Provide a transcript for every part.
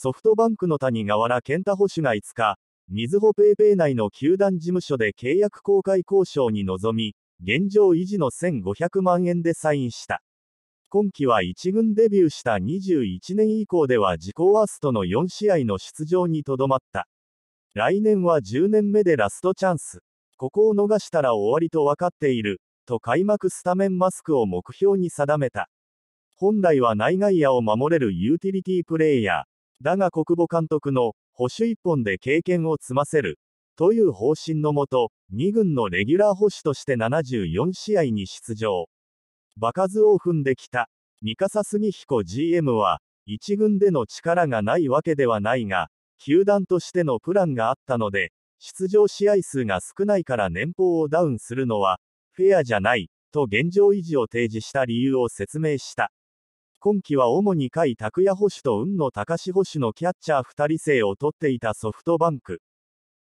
ソフトバンクの谷川原健太保守が5日、みずほペイペイ内の球団事務所で契約公開交渉に臨み、現状維持の1500万円でサインした。今季は1軍デビューした21年以降では自己ワーストの4試合の出場にとどまった。来年は10年目でラストチャンス。ここを逃したら終わりと分かっている、と開幕スタメンマスクを目標に定めた。本来は内外野を守れるユーティリティプレイヤー、だが国母監督の保守一本で経験を積ませるという方針のもと、2軍のレギュラー保守として74試合に出場。場数を踏んできた三笠杉彦 GM は、1軍での力がないわけではないが、球団としてのプランがあったので、出場試合数が少ないから年俸をダウンするのは、フェアじゃない、と現状維持を提示した理由を説明した。今季は主に甲斐拓也捕手と運野高志捕手のキャッチャー2人制を取っていたソフトバンク。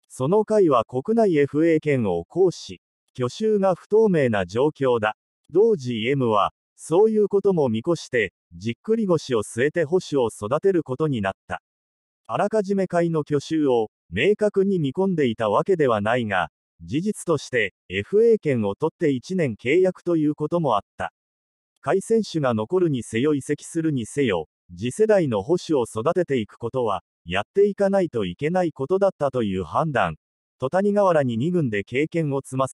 その甲斐は国内 FA 権を行使。去就が不透明な状況だ。同時 M は、そういうことも見越して、じっくり腰を据えて保守を育てることになった。あらかじめ会の去就を明確に見込んでいたわけではないが、事実として FA 権を取って1年契約ということもあった。海選手が残るにせよ移籍するにせよ、次世代の保守を育てていくことは、やっていかないといけないことだったという判断。戸谷河原に2軍で経験を積ます。